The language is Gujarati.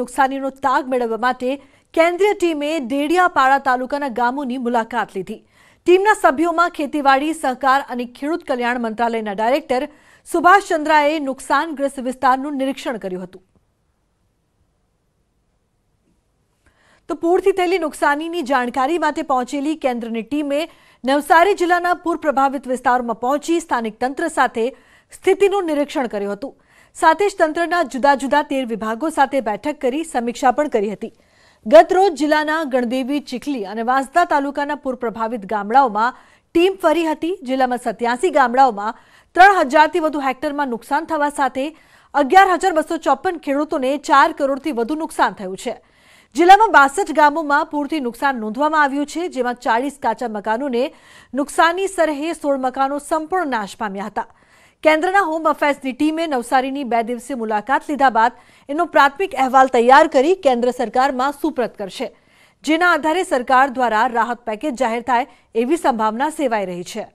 નુકસાનીનો તાગ મેળવવા માટે કેન્દ્રીય ટીમે દેડિયાપાડા તાલુકાના ગામોની મુલાકાત લીધી ટીમના સભ્યોમાં ખેતીવાડી સહકાર અને ખેડૂત કલ્યાણ મંત્રાલયના ડાયરેક્ટર સુભાષ ચંદ્રાએ નુકસાનગ્રસ્ત વિસ્તારનું નિરીક્ષણ કર્યું હતું તો પૂરથી થયેલી નુકસાનીની જાણકારી માટે પહોંચેલી કેન્દ્રની ટીમે નવસારી જિલ્લાના પૂર પ્રભાવિત વિસ્તારોમાં પહોંચી સ્થાનિક તંત્ર સાથે સ્થિતિનું નિરીક્ષણ કર્યું હતું સાથે જ તંત્રના જુદા જુદા તેર વિભાગો સાથે બેઠક કરી સમીક્ષા પણ કરી હતી ગત રોજ જિલ્લાના ગણદેવી ચીખલી અને વાંસદા તાલુકાના પૂર પ્રભાવિત ગામડાઓમાં ટીમ ફરી હતી જિલ્લામાં સત્યાસી ગામડાઓમાં ત્રણ હજારથી વધુ હેક્ટરમાં નુકસાન થવા સાથે અગિયાર હજાર બસો ચોપન ખેડૂતોને ચાર કરોડથી વધુ નુકસાન થયું છે જિલ્લામાં બાસઠ ગામોમાં પૂરથી નુકસાન નોંધવામાં આવ્યું છે જેમાં ચાળીસ કાચા મકાનોને નુકસાનની સરહે સોળ મકાનો સંપૂર્ણ નાશ પામ્યા હતા કેન્દ્રના હોમ અફેર્સની ટીમે નવસારીની બે દિવસીય મુલાકાત લીધા બાદ એનો પ્રાથમિક અહેવાલ તૈયાર કરી કેન્દ્ર સરકારમાં સુપ્રત કરશે જેના આધારે સરકાર દ્વારા રાહત પેકેજ જાહેર થાય એવી સંભાવના સેવાઈ રહી છે